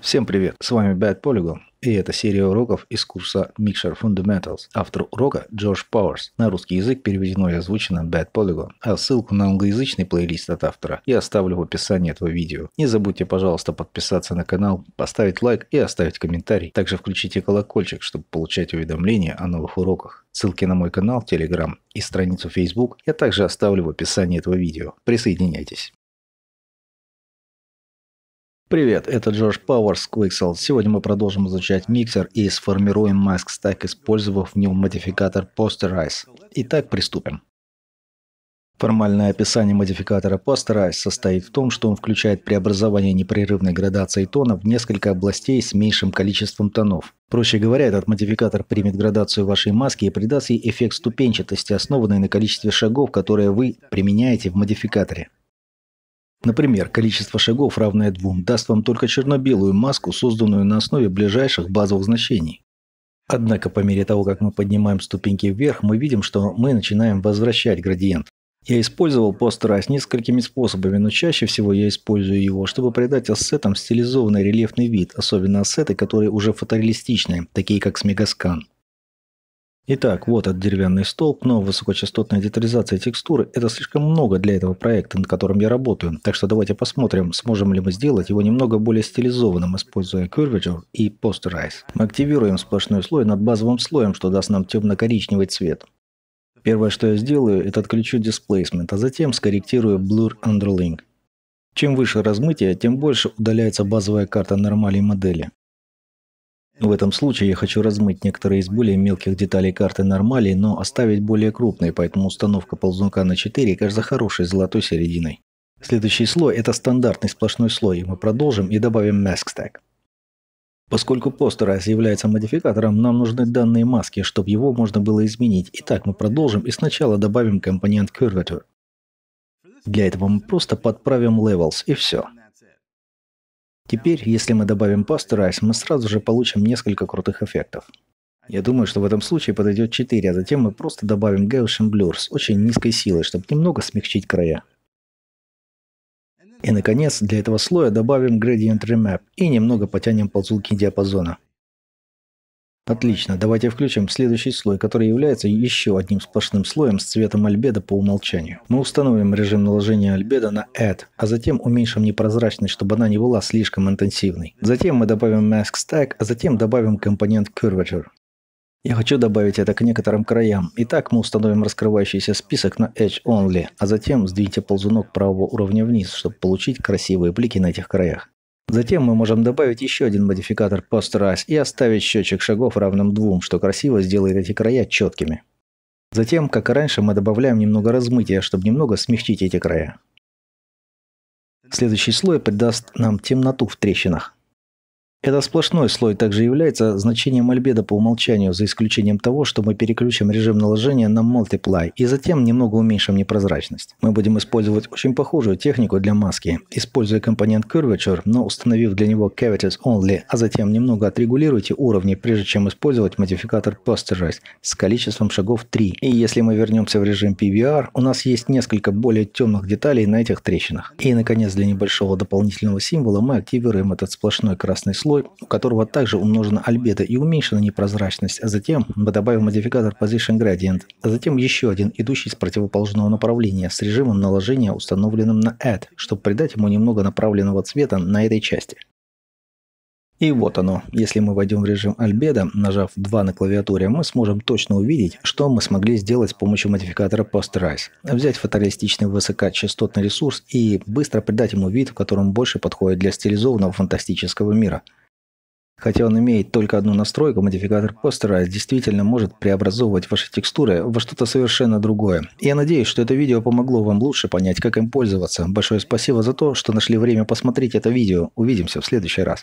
Всем привет, с вами Bad Polygon, и это серия уроков из курса Mixer Fundamentals. Автор урока Джордж Пауэрс. На русский язык переведено и озвучено Bad Polygon, а ссылку на англоязычный плейлист от автора я оставлю в описании этого видео. Не забудьте, пожалуйста, подписаться на канал, поставить лайк и оставить комментарий. Также включите колокольчик, чтобы получать уведомления о новых уроках. Ссылки на мой канал, Telegram и страницу Facebook я также оставлю в описании этого видео. Присоединяйтесь. Привет, это Джордж Пауэрс Quixel. Сегодня мы продолжим изучать миксер и сформируем маск стек, использовав в нем модификатор Posterize. Итак, приступим. Формальное описание модификатора Posterize состоит в том, что он включает преобразование непрерывной градации тона в несколько областей с меньшим количеством тонов. Проще говоря, этот модификатор примет градацию вашей маски и придаст ей эффект ступенчатости, основанный на количестве шагов, которые вы применяете в модификаторе. Например, количество шагов, равное двум, даст вам только черно-белую маску, созданную на основе ближайших базовых значений. Однако по мере того, как мы поднимаем ступеньки вверх, мы видим, что мы начинаем возвращать градиент. Я использовал пост с несколькими способами, но чаще всего я использую его, чтобы придать ассетам стилизованный рельефный вид, особенно ассеты, которые уже фотореалистичные, такие как с Мегаскан. Итак, вот от деревянный столб, но высокочастотная детализация текстуры – это слишком много для этого проекта, над которым я работаю. Так что давайте посмотрим, сможем ли мы сделать его немного более стилизованным, используя Curvature и Posterize. Мы активируем сплошной слой над базовым слоем, что даст нам темно-коричневый цвет. Первое, что я сделаю, это отключу Displacement, а затем скорректирую Blur Underlink. Чем выше размытие, тем больше удаляется базовая карта нормальной модели. Ну, в этом случае я хочу размыть некоторые из более мелких деталей карты нормалей, но оставить более крупные, поэтому установка ползунка на 4 кажется хорошей золотой серединой. Следующий слой – это стандартный сплошной слой, мы продолжим и добавим Mask Stack. Поскольку Posterize является модификатором, нам нужны данные маски, чтобы его можно было изменить. Итак, мы продолжим и сначала добавим компонент Curvature. Для этого мы просто подправим Levels и все. Теперь, если мы добавим Pasto мы сразу же получим несколько крутых эффектов. Я думаю, что в этом случае подойдет 4, а затем мы просто добавим Gaussian Blur с очень низкой силой, чтобы немного смягчить края. И наконец, для этого слоя добавим Gradient Remap и немного потянем ползунки диапазона. Отлично, давайте включим следующий слой, который является еще одним сплошным слоем с цветом альбеда по умолчанию. Мы установим режим наложения альбеда на Add, а затем уменьшим непрозрачность, чтобы она не была слишком интенсивной. Затем мы добавим Mask Stack, а затем добавим компонент Curvature. Я хочу добавить это к некоторым краям. Итак, мы установим раскрывающийся список на Edge Only, а затем сдвиньте ползунок правого уровня вниз, чтобы получить красивые блики на этих краях. Затем мы можем добавить еще один модификатор Posterize и оставить счетчик шагов равным двум, что красиво сделает эти края четкими. Затем, как и раньше, мы добавляем немного размытия, чтобы немного смягчить эти края. Следующий слой придаст нам темноту в трещинах. Этот сплошной слой также является значением альбеда по умолчанию, за исключением того, что мы переключим режим наложения на Multiply и затем немного уменьшим непрозрачность. Мы будем использовать очень похожую технику для маски, используя компонент Curvature, но установив для него Cavities Only, а затем немного отрегулируйте уровни, прежде чем использовать модификатор Posterize с количеством шагов 3. И если мы вернемся в режим PVR, у нас есть несколько более темных деталей на этих трещинах. И наконец, для небольшого дополнительного символа мы активируем этот сплошной красный слой слой, у которого также умножена альбедо и уменьшена непрозрачность, а затем мы добавим модификатор Position Gradient, а затем еще один, идущий с противоположного направления, с режимом наложения, установленным на Add, чтобы придать ему немного направленного цвета на этой части. И вот оно. Если мы войдем в режим альбедо, нажав 2 на клавиатуре, мы сможем точно увидеть, что мы смогли сделать с помощью модификатора Posterize. Взять фотореалистичный высокочастотный ресурс и быстро придать ему вид, в котором больше подходит для стилизованного фантастического мира – Хотя он имеет только одну настройку, модификатор постера действительно может преобразовывать ваши текстуры во что-то совершенно другое. Я надеюсь, что это видео помогло вам лучше понять, как им пользоваться. Большое спасибо за то, что нашли время посмотреть это видео. Увидимся в следующий раз.